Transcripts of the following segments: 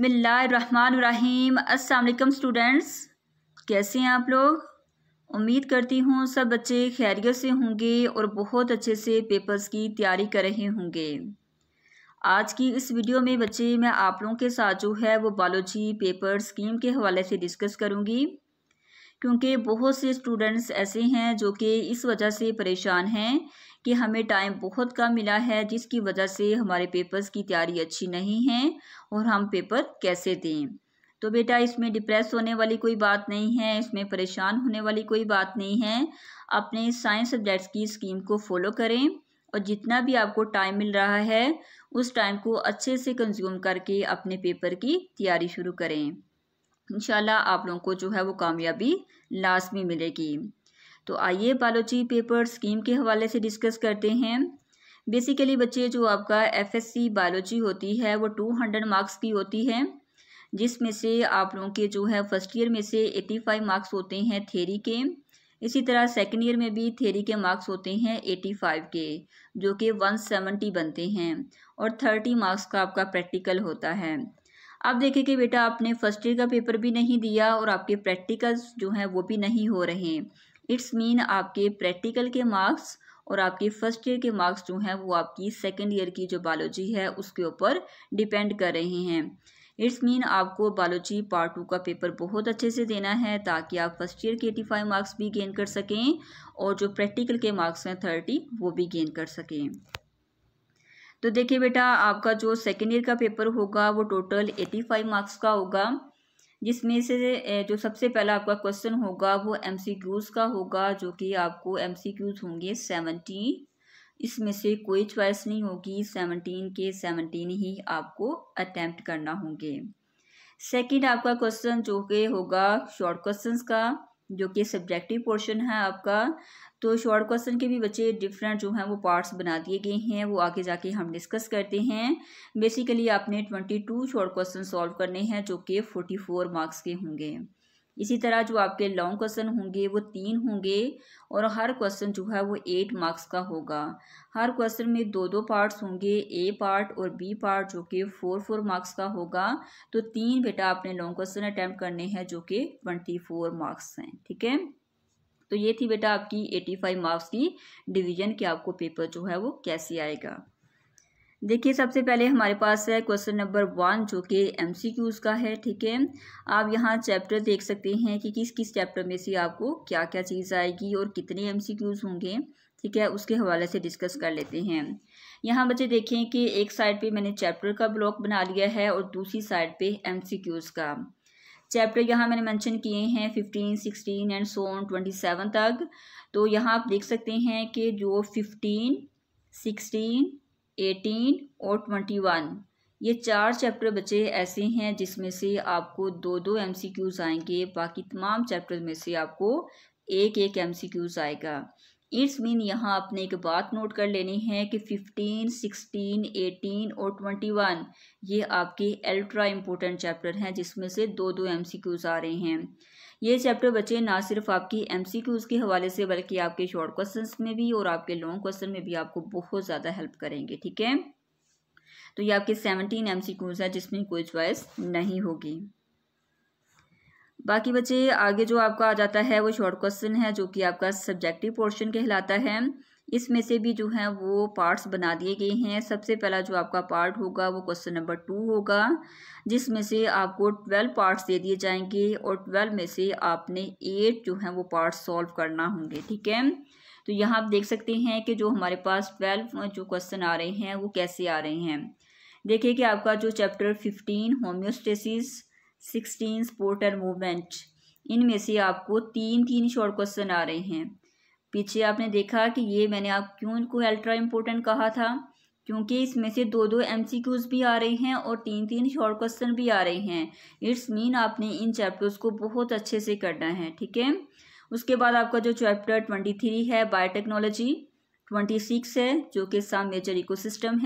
बिसमीम अस्सलाम स्टूडेंट्स कैसे हैं आप लोग उम्मीद करती हूँ सब बच्चे खैरियत से होंगे और बहुत अच्छे से पेपर्स की तैयारी कर रहे होंगे आज की इस वीडियो में बच्चे मैं आप लोगों के साथ जो है वो बालोजी पेपर स्कीम के हवाले से डिस्कस करूँगी क्योंकि बहुत से स्टूडेंट्स ऐसे हैं जो कि इस वजह से परेशान हैं कि हमें टाइम बहुत कम मिला है जिसकी वजह से हमारे पेपर्स की तैयारी अच्छी नहीं है और हम पेपर कैसे दें तो बेटा इसमें डिप्रेस होने वाली कोई बात नहीं है इसमें परेशान होने वाली कोई बात नहीं है अपने साइंस सब्जेक्ट्स की स्कीम को फॉलो करें और जितना भी आपको टाइम मिल रहा है उस टाइम को अच्छे से कंज्यूम करके अपने पेपर की तैयारी शुरू करें इंशाल्लाह आप लोगों को जो है वो कामयाबी लाजमी मिलेगी तो आइए बायोलॉजी पेपर स्कीम के हवाले से डिस्कस करते हैं बेसिकली बच्चे जो आपका एफएससी बायोलॉजी होती है वो टू हंड्रेड मार्क्स की होती है जिसमें से आप लोगों के जो है फर्स्ट ईयर में से एटी फाइव मार्क्स होते हैं थेरी के इसी तरह सेकेंड ईयर में भी थेरी के मार्क्स होते हैं एटी फाइव के जो कि वन सेवेंटी बनते हैं और थर्टी मार्क्स का आपका प्रैक्टिकल होता है आप देखें कि बेटा आपने फर्स्ट ईयर का पेपर भी नहीं दिया और आपके प्रैक्टिकल्स जो हैं वो भी नहीं हो रहे इट्स मीन आपके प्रैक्टिकल के मार्क्स और आपके फर्स्ट ईयर के मार्क्स जो हैं वो आपकी सेकेंड ईयर की जो बायोलॉजी है उसके ऊपर डिपेंड कर रहे हैं इट्स मीन आपको बायोलॉजी पार्ट टू का पेपर बहुत अच्छे से देना है ताकि आप फर्स्ट ईयर के एटी फाइव मार्क्स भी गेन कर सकें और जो प्रैक्टिकल के मार्क्स हैं थर्टी वो भी गेन कर सकें तो देखिए बेटा आपका जो सेकेंड ईयर का पेपर होगा वो टोटल एटी फाइव मार्क्स का होगा जिसमें से जो सबसे पहला आपका क्वेश्चन होगा वो एम सी क्यूज़ का होगा जो कि आपको एम सी क्यूज़ होंगे सेवनटीन इसमें से कोई च्वाइस नहीं होगी सेवनटीन के सेवनटीन ही आपको अटैम्प्ट करना होंगे सेकंड आपका क्वेश्चन जो कि होगा शॉर्ट क्वेश्चंस का जो कि सब्जेक्टिव पोर्शन है आपका तो शॉर्ट क्वेश्चन के भी बच्चे डिफरेंट जो हैं वो पार्ट्स बना दिए गए हैं वो आगे जाके हम डिस्कस करते हैं बेसिकली आपने twenty two short question solve करने हैं जो कि फोर्टी फोर मार्क्स के होंगे इसी तरह जो आपके लॉन्ग क्वेश्चन होंगे वो तीन होंगे और हर क्वेश्चन जो है वो एट मार्क्स का होगा हर क्वेश्चन में दो दो पार्ट्स होंगे ए पार्ट और बी पार्ट जो कि फोर फोर मार्क्स का होगा तो तीन बेटा आपने लॉन्ग क्वेश्चन अटैम्प्ट करने हैं जो कि ट्वेंटी फोर मार्क्स हैं ठीक है तो ये थी बेटा आपकी एटी फाइव मार्क्स की डिवीजन के आपको पेपर जो है वो कैसे आएगा देखिए सबसे पहले हमारे पास है क्वेश्चन नंबर वन जो कि एम सी क्यूज़ का है ठीक है आप यहाँ चैप्टर देख सकते हैं कि किस किस चैप्टर में से आपको क्या क्या चीज़ आएगी और कितने एम सी क्यूज़ होंगे ठीक है उसके हवाले से डिस्कस कर लेते हैं यहाँ बच्चे देखें कि एक साइड पे मैंने चैप्टर का ब्लॉक बना लिया है और दूसरी साइड पे एम सी क्यूज़ का चैप्टर यहाँ मैंने मेंशन किए हैं fifteen sixteen and so on twenty seven तक तो यहाँ आप देख सकते हैं कि जो फिफ्टीन सिक्सटीन एटीन और ट्वेंटी वन ये चार चैप्टर बचे ऐसे हैं जिसमें से आपको दो दो एम सी क्यूज़ आएंगे बाकी तमाम चैप्टर में से आपको एक एक एम सी क्यूज़ आएगा इट्स मीन यहाँ आपने एक बात नोट कर लेनी है कि फिफ्टीन सिक्सटीन एटीन और ट्वेंटी वन ये आपके अल्ट्रा इम्पोर्टेंट चैप्टर हैं जिसमें से दो दो एम सी क्यूज़ आ रहे हैं ये चैप्टर बच्चे ना सिर्फ आपकी एम सी क्यूज़ के हवाले से बल्कि आपके शॉर्ट क्वेश्चन में भी और आपके लॉन्ग क्वेश्चन में भी आपको बहुत ज़्यादा हेल्प करेंगे ठीक है तो ये आपके सेवनटीन एम सी क्यूज़ है जिसमें कोई च्वाइस नहीं होगी बाकी बच्चे आगे जो आपका आ जाता है वो शॉर्ट क्वेश्चन है जो कि आपका सब्जेक्टिव पोर्शन कहलाता है इसमें से भी जो है वो पार्ट्स बना दिए गए हैं सबसे पहला जो आपका पार्ट होगा वो क्वेश्चन नंबर टू होगा जिसमें से आपको ट्वेल्व पार्ट्स दे दिए जाएंगे और ट्वेल्व में से आपने एट जो है वो पार्ट्स सॉल्व करना होंगे ठीक है तो यहाँ आप देख सकते हैं कि जो हमारे पास ट्वेल्व जो क्वेश्चन आ रहे हैं वो कैसे आ रहे हैं देखिए कि आपका जो chapter fifteen homeostasis sixteen support and movement इनमें से आपको तीन तीन शॉर्ट क्वेश्चन आ रहे हैं पीछे आपने देखा कि ये मैंने आप क्यों इनको अल्ट्रा इम्पोर्टेंट कहा था क्योंकि इसमें से दो दो एम भी आ रहे हैं और तीन तीन शॉर्ट क्वेश्चन भी आ रहे हैं इट्स मीन आपने इन चैप्टर्स को बहुत अच्छे से करना है ठीक है उसके बाद आपका जो चैप्टर ट्वेंटी थ्री है बायोटेक्नोलॉजी ट्वेंटी सिक्स है जो कि सम मेजर इको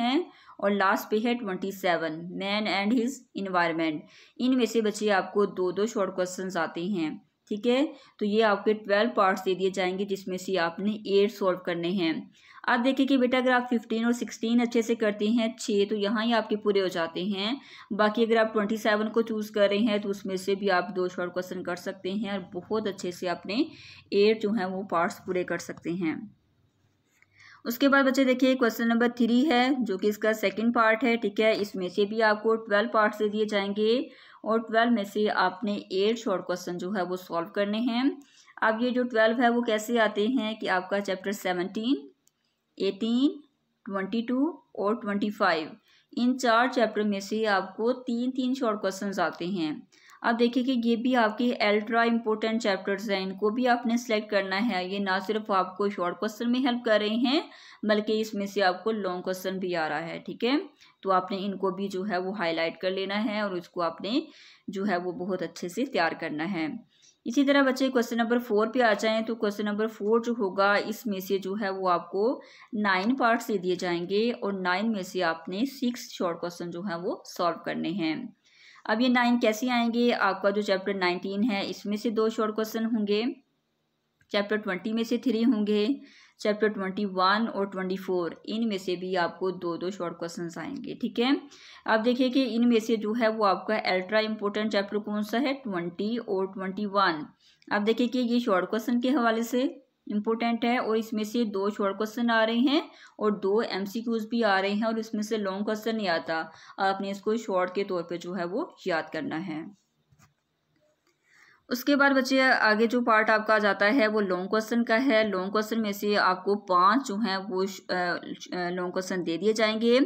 है और लास्ट पे है twenty seven man and his environment इनमें से बच्चे आपको दो दो शॉर्ट क्वेश्चन आते हैं ठीक है तो ये आपके ट्वेल्व पार्ट्स दे दिए जाएंगे जिसमें से आपने एट सॉल्व करने हैं आप देखिए कि बेटा अगर आप फिफ्टीन और सिक्सटीन अच्छे से करते हैं छः तो यहाँ ही आपके पूरे हो जाते हैं बाकी अगर आप ट्वेंटी सेवन को चूज़ कर रहे हैं तो उसमें से भी आप दो शॉर्ट क्वेश्चन कर सकते हैं और बहुत अच्छे से अपने एट जो है वो पार्ट्स पूरे कर सकते हैं उसके बाद बच्चे देखिए क्वेश्चन नंबर थ्री है जो कि इसका सेकंड पार्ट है ठीक है इसमें से भी आपको ट्वेल्व पार्ट्स दे दिए जाएंगे और ट्वेल्व में से आपने एट शॉर्ट क्वेश्चन जो है वो सॉल्व करने हैं अब ये जो ट्वेल्व है वो कैसे आते हैं कि आपका chapter seventeen eighteen twenty two और ट्वेंटी फाइव इन चार चैप्टर में से आपको तीन तीन शॉर्ट क्वेश्चन आते हैं अब देखिए कि ये भी आपके अल्ट्रा इम्पोर्टेंट चैप्टर्स हैं इनको भी आपने सेलेक्ट करना है ये ना सिर्फ आपको शॉर्ट क्वेश्चन में हेल्प कर रहे हैं बल्कि इसमें से आपको लॉन्ग क्वेश्चन भी आ रहा है ठीक है तो आपने इनको भी जो है वो हाईलाइट कर लेना है और उसको आपने जो है वो बहुत अच्छे से तैयार करना है इसी तरह बच्चे क्वेश्चन नंबर फोर पे आ जाएं तो क्वेश्चन नंबर फोर जो होगा इसमें से जो है वो आपको नाइन पार्ट्स दे दिए जाएंगे और नाइन में से आपने सिक्स शॉर्ट क्वेश्चन जो है वो सॉल्व करने हैं अब ये नाइन कैसे आएंगे आपका जो चैप्टर नाइनटीन है इसमें से दो शॉर्ट क्वेश्चन होंगे चैप्टर ट्वेंटी में से थ्री होंगे चैप्टर ट्वेंटी वन और ट्वेंटी फोर इनमें से भी आपको दो दो शॉर्ट क्वेश्चन आएंगे ठीक है अब देखिए कि इनमें से जो है वो आपका अल्ट्रा इंपॉर्टेंट चैप्टर कौन सा है ट्वेंटी और ट्वेंटी वन अब देखिए कि ये शॉर्ट क्वेश्चन के हवाले से इम्पोर्टेंट है और इसमें से दो शॉर्ट क्वेश्चन आ रहे हैं और दो एम भी आ रहे हैं और इसमें से लॉन्ग क्वेश्चन नहीं आता आपने इसको शॉर्ट के तौर पर जो है वो याद करना है उसके बाद बच्चे आगे जो पार्ट आपका आ जाता है वो लॉन्ग क्वेश्चन का है लॉन्ग क्वेश्चन में से आपको पांच जो हैं वो लॉन्ग क्वेश्चन दे दिए जाएंगे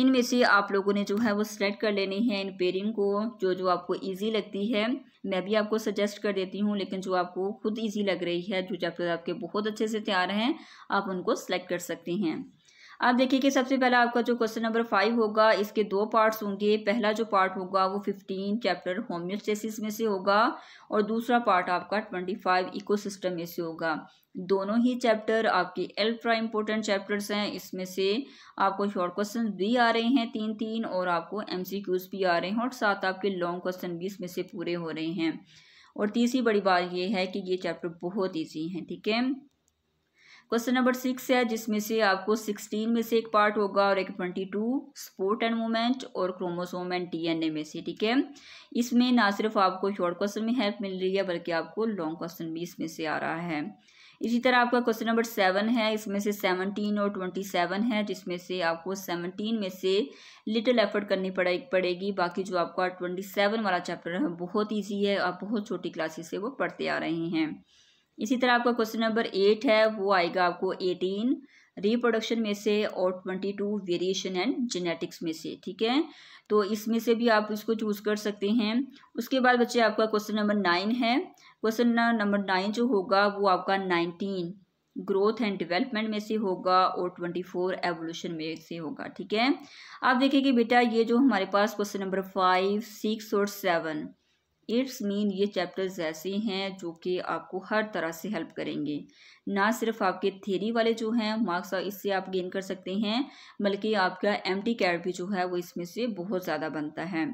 इनमें से आप लोगों ने जो है वो सिलेक्ट कर लेनी है इन पेयरिंग को जो जो आपको इजी लगती है मैं भी आपको सजेस्ट कर देती हूँ लेकिन जो आपको खुद इजी लग रही है जो चैप्टर आपके बहुत अच्छे से तैयार हैं आप उनको सेलेक्ट कर सकती हैं आप देखिए कि सबसे पहला आपका जो क्वेश्चन नंबर फाइव होगा इसके दो पार्ट्स होंगे पहला जो पार्ट होगा वो फिफ्टीन चैप्टर होम्योस्टेसिस में से होगा और दूसरा पार्ट आपका ट्वेंटी फाइव इको में से होगा दोनों ही चैप्टर आपके अल्ट्रा इम्पोर्टेंट चैप्टर्स हैं इसमें से आपको शॉर्ट क्वेश्चन भी आ रहे हैं तीन तीन और आपको एम भी आ रहे हैं और साथ आपके लॉन्ग क्वेश्चन भी इसमें से पूरे हो रहे हैं और तीसरी बड़ी बात यह है कि ये चैप्टर बहुत ईजी हैं ठीक है क्वेश्चन नंबर सिक्स है जिसमें से आपको सिक्सटीन में से एक पार्ट होगा और एक twenty two support and movement और क्रोमोसोम एंड ए में से ठीक है इसमें ना सिर्फ आपको शॉर्ट क्वेश्चन में हेल्प मिल रही है बल्कि आपको लॉन्ग क्वेश्चन भी इसमें से आ रहा है इसी तरह आपका क्वेश्चन नंबर सेवन है इसमें से सेवनटीन और ट्वेंटी सेवन है जिसमें से आपको सेवनटीन में से लिटिल एफर्ट करनी पड़े पड़ेगी बाकी जो आपका ट्वेंटी सेवन वाला चैप्टर है बहुत ईजी है आप बहुत छोटी क्लासेस से वो पढ़ते आ रहे हैं इसी तरह आपका क्वेश्चन नंबर एट है वो आएगा आपको एटीन रिप्रोडक्शन में से और twenty two variation and genetics में से ठीक है तो इसमें से भी आप इसको चूज़ कर सकते हैं उसके बाद बच्चे आपका क्वेश्चन नंबर नाइन है क्वेश्चन नंबर नाइन जो होगा वो आपका नाइनटीन ग्रोथ एंड डेवलपमेंट में से होगा और ट्वेंटी फोर एवोल्यूशन में से होगा ठीक है आप देखिए कि बेटा ये जो हमारे पास क्वेश्चन नंबर फाइव सिक्स और सेवन इट्स मीन ये चैप्टर्स ऐसे हैं जो कि आपको हर तरह से हेल्प करेंगे ना सिर्फ आपके थेरी वाले जो हैं मार्क्स इससे आप गेन कर सकते हैं बल्कि आपका एम टी कैड भी जो है वो इसमें से बहुत ज़्यादा बनता है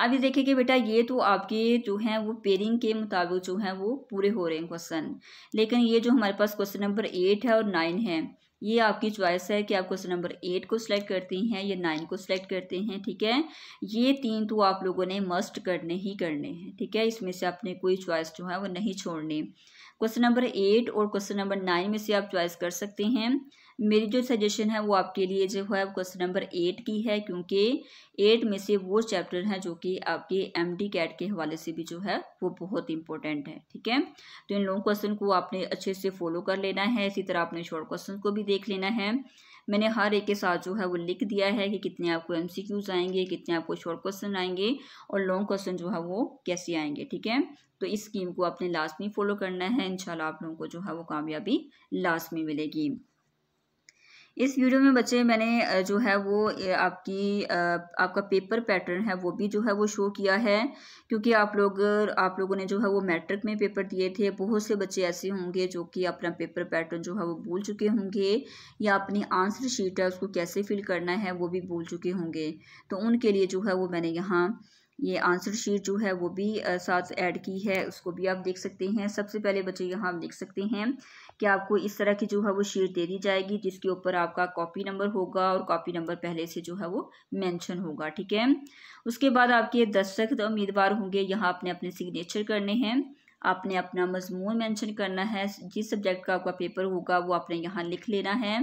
अभी देखिए कि बेटा ये तो आपके जो हैं वो पेयरिंग के मुताबिक जो हैं वो पूरे हो रहे हैं क्वेश्चन लेकिन ये जो हमारे पास क्वेश्चन नंबर एट है और नाइन है ये आपकी च्वाइस है कि आप क्वेश्चन नंबर एट को सिलेक्ट करती हैं या नाइन को सिलेक्ट करते हैं ठीक है ये तीन तो आप लोगों ने मस्ट करने ही करने हैं ठीक है इसमें से आपने कोई च्वाइस जो है वो नहीं छोड़नी क्वेश्चन नंबर एट और क्वेश्चन नंबर नाइन में से आप च्वाइस कर सकते हैं मेरी जो सजेशन है वो आपके लिए जो है क्वेश्चन नंबर एट की है क्योंकि एट में से वो चैप्टर हैं जो कि आपके एम डी कैट के हवाले से भी जो है वो बहुत इंपॉर्टेंट है ठीक है तो इन लोगों क्वेश्चन को आपने अच्छे से फॉलो कर लेना है इसी तरह आपने शॉर्ट क्वेश्चन को भी देख लेना है मैंने हर एक के साथ जो है वो लिख दिया है कि कितने आपको एम सी क्यूज़ आएंगे कितने आपको शॉर्ट क्वेश्चन आएंगे और लॉन्ग क्वेश्चन जो है वो कैसे आएंगे ठीक है तो इस स्कीम को आपने लाजमी फॉलो करना है इनशाला आप लोगों को जो है वो कामयाबी लाजमी मिलेगी इस वीडियो में बच्चे मैंने जो है वो आपकी आपका पेपर पैटर्न है वो भी जो है वो शो किया है क्योंकि आप लोग आप लोगों ने जो है वो मैट्रिक में पेपर दिए थे बहुत से बच्चे ऐसे होंगे जो कि अपना पेपर पैटर्न जो है वो भूल चुके होंगे या अपनी आंसर शीट है उसको कैसे फिल करना है वो भी भूल चुके होंगे तो उनके लिए जो है वो मैंने यहाँ ये आंसर शीट जो है वो भी साथ ऐड की है उसको भी आप देख सकते हैं सबसे पहले बच्चे यहाँ आप देख सकते हैं कि आपको इस तरह की जो है वो शीट दे दी जाएगी जिसके ऊपर आपका कॉपी नंबर होगा और कॉपी नंबर पहले से जो है वो मेंशन होगा ठीक है उसके बाद आपके दस्तक उम्मीदवार होंगे यहाँ अपने अपने सिग्नेचर करने हैं आपने अपना मजमून मेंशन करना है जिस सब्जेक्ट का आपका पेपर होगा वो आपने यहाँ लिख लेना है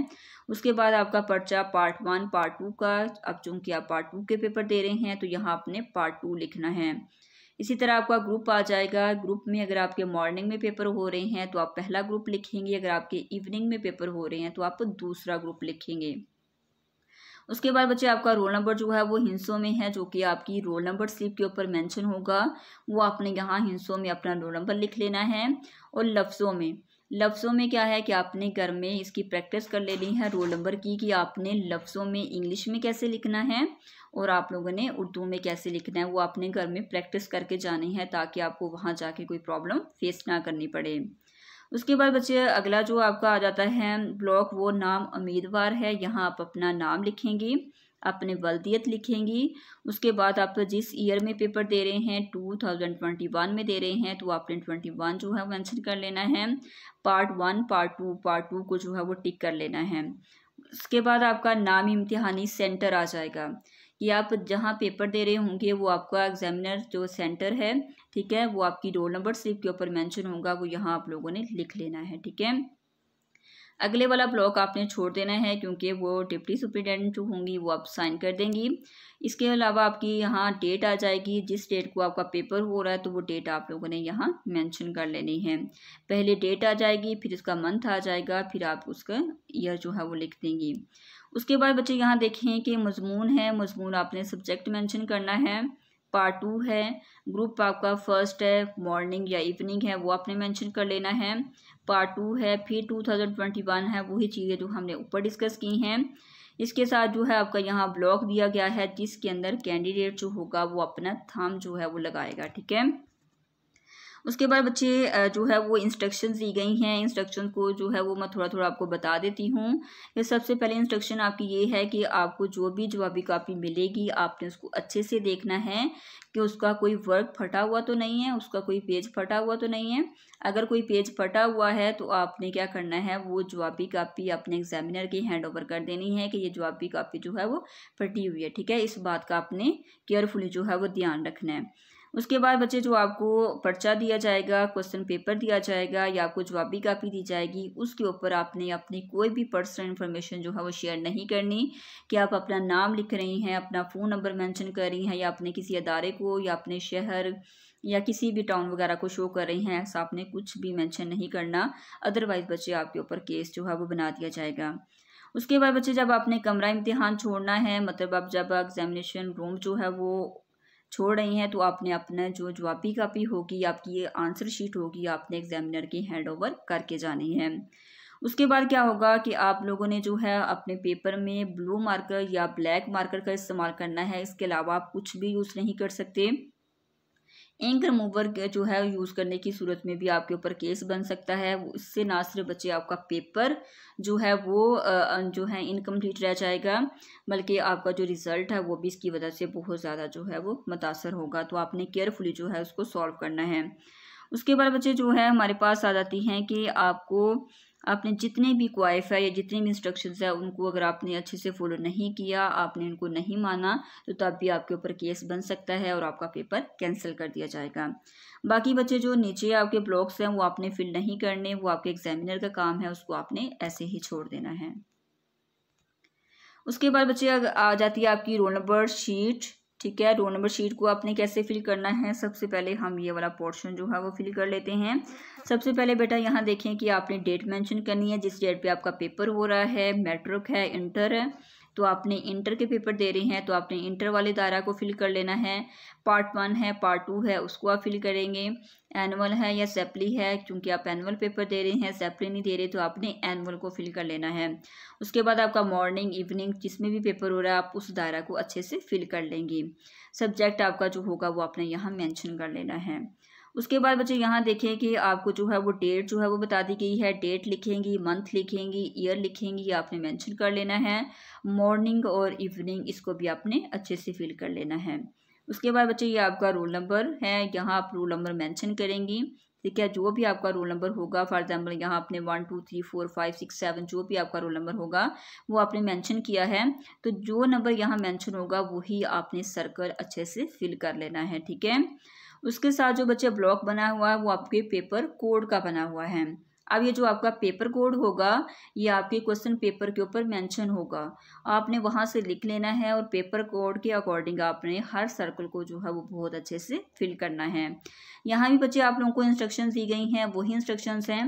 उसके बाद आपका पर्चा पार्ट वन पार्ट टू का अब चूँकि आप पार्ट टू के पेपर दे रहे हैं तो यहाँ आपने पार्ट टू लिखना है इसी तरह आपका ग्रुप आ जाएगा ग्रुप में अगर आपके मॉर्निंग में पेपर हो रहे हैं तो आप पहला ग्रुप लिखेंगे अगर आपके इवनिंग में पेपर हो रहे हैं तो आप दूसरा ग्रुप लिखेंगे उसके बाद बच्चे आपका रोल नंबर जो है वो हिंसों में है जो कि आपकी रोल नंबर स्लिप के ऊपर मेंशन होगा वो आपने यहाँ हिंसों में अपना रोल नंबर लिख लेना है और लफ्ज़ों में लफ्ज़ों में क्या है कि आपने घर में इसकी प्रैक्टिस कर लेनी है रोल नंबर की कि आपने लफ्ज़ों में इंग्लिश में कैसे लिखना है और आप लोगों ने उर्दू में कैसे लिखना है वो आपने घर में प्रैक्टिस करके जानी है ताकि आपको वहाँ जाके कोई प्रॉब्लम फेस ना करनी पड़े उसके बाद बच्चे अगला जो आपका आ जाता है ब्लॉक वो नाम उम्मीदवार है यहाँ आप अपना नाम लिखेंगे अपने वलदियत लिखेंगी उसके बाद आप जिस ईयर में पेपर दे रहे हैं टू थाउजेंड ट्वेंटी वन में दे रहे हैं तो आपने ट्वेंटी वन जो है मैंशन कर लेना है part one part two part two को जो है वो टिक कर लेना है उसके बाद आपका नाम इम्तिहानी सेंटर आ जाएगा कि आप जहाँ पेपर दे रहे होंगे वो आपका एग्जामिनर जो सेंटर है ठीक है वो आपकी रोल नंबर स्लिप के ऊपर मेंशन होगा वो यहाँ आप लोगों ने लिख लेना है ठीक है अगले वाला ब्लॉक आपने छोड़ देना है क्योंकि वो डिप्टी सुप्रिटेंडेंट जो होंगी वो आप साइन कर देंगी इसके अलावा आपकी यहाँ डेट आ जाएगी जिस डेट को आपका पेपर हो रहा है तो वो डेट आप लोगों ने यहाँ मेंशन कर लेनी है पहले डेट आ जाएगी फिर उसका मंथ आ जाएगा फिर आप उसका ईयर जो है वो लिख देंगी उसके बाद बच्चे यहाँ देखें कि मजमून है मजमून आपने सब्जेक्ट मैंशन करना है पार्ट टू है ग्रुप आपका फर्स्ट है मॉर्निंग या इवनिंग है वो आपने मेंशन कर लेना है पार्ट टू है फिर टू थाउजेंड ट्वेंटी वन है वही चीज़ें जो हमने ऊपर डिस्कस की हैं इसके साथ जो है आपका यहाँ ब्लॉक दिया गया है जिसके अंदर कैंडिडेट जो होगा वो अपना थाम जो है वो लगाएगा ठीक है उसके बाद बच्चे जो है वो इंस्ट्रक्शन दी गई हैं इंस्ट्रक्शन को जो है वो मैं थोड़ा थोड़ा आपको बता देती हूँ ये सबसे पहले इंस्ट्रक्शन आपकी ये है कि आपको जो भी जवाबी कापी मिलेगी आपने उसको अच्छे से देखना है कि उसका कोई वर्क फटा हुआ तो नहीं है उसका कोई पेज फटा हुआ तो नहीं है अगर कोई पेज फटा हुआ है तो आपने क्या करना है वो जवाबी कापी अपने एग्जामिनर की हैंड ओवर कर देनी है कि ये जवाबी कापी जो है वो फटी हुई है ठीक है इस बात का आपने केयरफुली जो है वो ध्यान रखना है उसके बाद बच्चे जो आपको पर्चा दिया जाएगा क्वेश्चन पेपर दिया जाएगा या आपको जवाबी कापी दी जाएगी उसके ऊपर आपने अपनी कोई भी पर्सनल इन्फॉर्मेशन जो है वो शेयर नहीं करनी कि आप अपना नाम लिख रही हैं अपना फ़ोन नंबर मैंशन कर रही हैं या अपने किसी अदारे को या अपने शहर या किसी भी टाउन वगैरह को शो कर रही हैं ऐसा आपने कुछ भी मेंशन नहीं करना अदरवाइज़ बच्चे आपके ऊपर केस जो है वो बना दिया जाएगा उसके बाद बच्चे जब आपने कमरा इम्तिहान छोड़ना है मतलब आप जब एग्जामिनेशन रूम जो है वो छोड़ रही हैं तो आपने अपना जो जवाबी कापी होगी आपकी ये आंसर शीट होगी आपने एग्जामिनर की हैंड ओवर करके जानी है उसके बाद क्या होगा कि आप लोगों ने जो है अपने पेपर में ब्लू मार्कर या ब्लैक मार्कर का इस्तेमाल करना है इसके अलावा आप कुछ भी यूज़ नहीं कर सकते एंक रिमूवर जो है यूज़ करने की सूरत में भी आपके ऊपर केस बन सकता है इससे ना सिर्फ बच्चे आपका पेपर जो है वो जो है इनकम्प्लीट रह जाएगा बल्कि आपका जो रिज़ल्ट है वो भी इसकी वजह से बहुत ज़्यादा जो है वो मुतासर होगा तो आपने केयरफुली जो है उसको सॉल्व करना है उसके बाद बच्चे जो है हमारे पास आ जाती हैं कि आपको आपने जितने भी क्वाइफाई या जितने भी इंस्ट्रक्शन है उनको अगर आपने अच्छे से फॉलो नहीं किया आपने उनको नहीं माना तो तब भी आपके ऊपर केस बन सकता है और आपका पेपर कैंसिल कर दिया जाएगा बाकी बच्चे जो नीचे आपके ब्लॉक्स हैं वो आपने फिल नहीं करने वो आपके एग्जामिनर का काम है उसको आपने ऐसे ही छोड़ देना है उसके बाद बच्चे आ जाती है आपकी रोल नंबर शीट ठीक है रो नंबर शीट को आपने कैसे फिल करना है सबसे पहले हम ये वाला पोर्शन जो है वो फिल कर लेते हैं सबसे पहले बेटा यहाँ देखें कि आपने डेट मेंशन करनी है जिस डेट पे आपका पेपर हो रहा है मैट्रिक है इंटर है तो आपने इंटर के पेपर दे रहे हैं तो आपने इंटर वाले दायरा को फिल कर लेना है पार्ट वन है पार्ट टू है उसको आप फिल करेंगे एनुअल है या सेपली है क्योंकि आप एनुअल पेपर दे रहे हैं सेपली नहीं दे रहे तो आपने एनुअल को फिल कर लेना है उसके बाद आपका मॉर्निंग इवनिंग जिसमें भी पेपर हो रहा है आप उस दायरा को अच्छे से फिल कर लेंगे सब्जेक्ट आपका जो होगा वो आपने यहाँ मैंशन कर लेना है उसके बाद बच्चों यहाँ देखें कि आपको जो है वो डेट जो है वो बता दी गई है डेट लिखेंगी मंथ लिखेंगी ईयर लिखेंगी आपने मेंशन कर लेना है मॉर्निंग और इवनिंग इसको भी आपने अच्छे से फिल कर लेना है उसके बाद बच्चे ये आपका रोल नंबर है यहाँ आप रोल नंबर मैंशन करेंगी ठीक है जो भी आपका रोल नंबर होगा फॉर एग्जाम्पल यहाँ आपने one two three four five six seven जो भी आपका रोल नंबर होगा वो आपने मेंशन किया है तो जो नंबर यहाँ मेंशन होगा वही आपने सर्कल अच्छे से फिल कर लेना है ठीक है उसके साथ जो बच्चे ब्लॉक बना हुआ है वो आपके पेपर कोड का बना हुआ है अब ये जो आपका पेपर कोड होगा ये आपके क्वेश्चन पेपर के ऊपर मेंशन होगा आपने वहाँ से लिख लेना है और पेपर कोड के अकॉर्डिंग आपने हर सर्कल को जो है वो बहुत अच्छे से फिल करना है यहाँ भी बच्चे आप लोगों को इंस्ट्रक्शंस दी गई हैं वही इंस्ट्रक्शंस हैं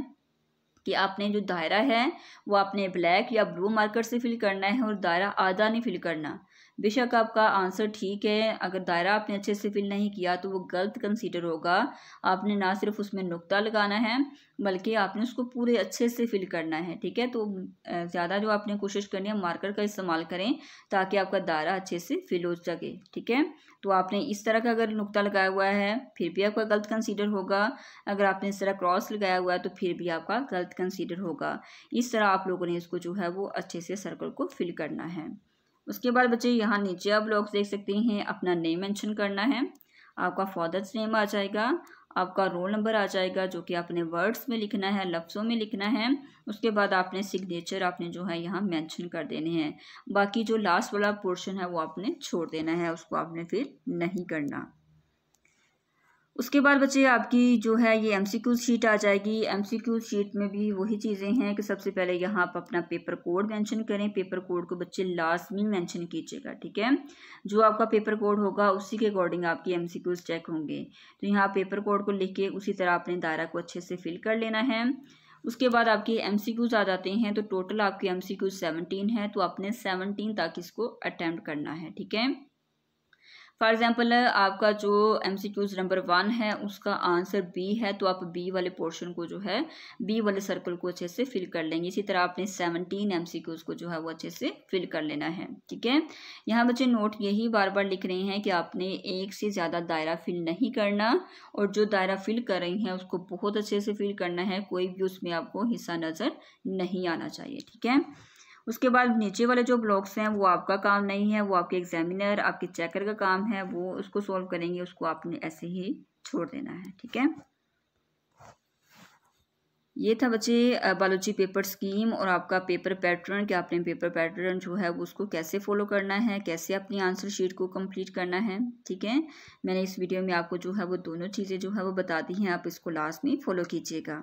कि आपने जो दायरा है वो आपने ब्लैक या ब्लू मार्कर से फिल करना है और दायरा आधा नहीं फिल करना बेशक आपका आंसर ठीक है अगर दायरा आपने अच्छे से फिल नहीं किया तो वो गलत कंसीडर होगा आपने ना सिर्फ उसमें नुकता लगाना है बल्कि आपने उसको पूरे अच्छे से फिल करना है ठीक है तो ज़्यादा जो आपने कोशिश करनी है मार्कर का इस्तेमाल करें ताकि आपका दायरा अच्छे से फिल हो सके ठीक है तो आपने इस तरह का अगर नुकता लगाया हुआ है फिर भी आपका गलत कंसीडर होगा अगर आपने इस तरह क्रॉस लगाया हुआ है तो फिर भी आपका गलत कंसीडर होगा इस तरह आप लोगों ने इसको जो है वो अच्छे से सर्कल को फिल करना है उसके बाद बच्चे यहाँ नीचे आप लोग देख सकते हैं अपना नेम मेंशन करना है आपका फादर्स नेम आ जाएगा आपका रोल नंबर आ जाएगा जो कि आपने वर्ड्स में लिखना है लफ्ज़ों में लिखना है उसके बाद आपने सिग्नेचर आपने जो है यहाँ मेंशन कर देने हैं बाकी जो लास्ट वाला पोर्शन है वो आपने छोड़ देना है उसको आपने फिर नहीं करना उसके बाद बच्चे आपकी जो है ये एम शीट आ जाएगी एम शीट में भी वही चीज़ें हैं कि सबसे पहले यहाँ आप अपना पेपर कोड मेंशन करें पेपर कोड को बच्चे में मेंशन कीजिएगा ठीक है जो आपका पेपर कोड होगा उसी के अकॉर्डिंग आपकी एम चेक होंगे तो यहाँ पेपर कोड को लिख के उसी तरह अपने दायरा को अच्छे से फिल कर लेना है उसके बाद आपके एम आ जाते हैं तो टोटल आपके एम सी सेवनटीन है तो आपने सेवनटीन तक इसको अटैम्प्ट करना है ठीक है फॉर एग्ज़ाम्पल आपका जो M C Qs number one है उसका आंसर बी है तो आप बी वाले पोर्शन को जो है बी वाले सर्कल को अच्छे से फिल कर लेंगे इसी तरह आपने सेवनटीन एम सी क्यूज़ को जो है वो अच्छे से फिल कर लेना है ठीक है यहाँ बच्चे नोट यही बार बार लिख रहे हैं कि आपने एक से ज़्यादा दायरा फिल नहीं करना और जो दायरा फिल कर रही हैं उसको बहुत अच्छे से फिल करना है कोई भी उसमें आपको हिस्सा नज़र नहीं आना चाहिए ठीक है उसके बाद नीचे वाले जो ब्लॉक्स हैं वो आपका काम नहीं है वो आपके एग्जामिनर आपके चेकर का काम है वो उसको सॉल्व करेंगे उसको आपने ऐसे ही छोड़ देना है ठीक है ये था बच्चे बायोलॉजी पेपर स्कीम और आपका पेपर पैटर्न कि आपने पेपर पैटर्न जो है वो उसको कैसे फॉलो करना है कैसे अपनी आंसर शीट को कंप्लीट करना है ठीक है मैंने इस वीडियो में आपको जो है वो दोनों चीज़ें जो है वो बता दी हैं आप इसको लास्ट में फॉलो कीजिएगा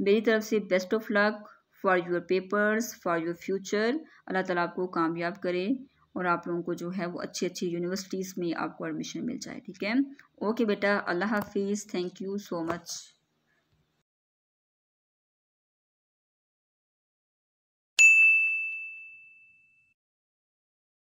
मेरी तरफ से best of luck for your papers for your future Allah ताला आपको कामयाब करे और आप लोगों को जो है वो अच्छी अच्छी यूनिवर्सिटीज़ में आपको एडमिशन मिल जाए ठीक है ओके बेटा अल्लाह हाफिज़ थैंक यू सो मच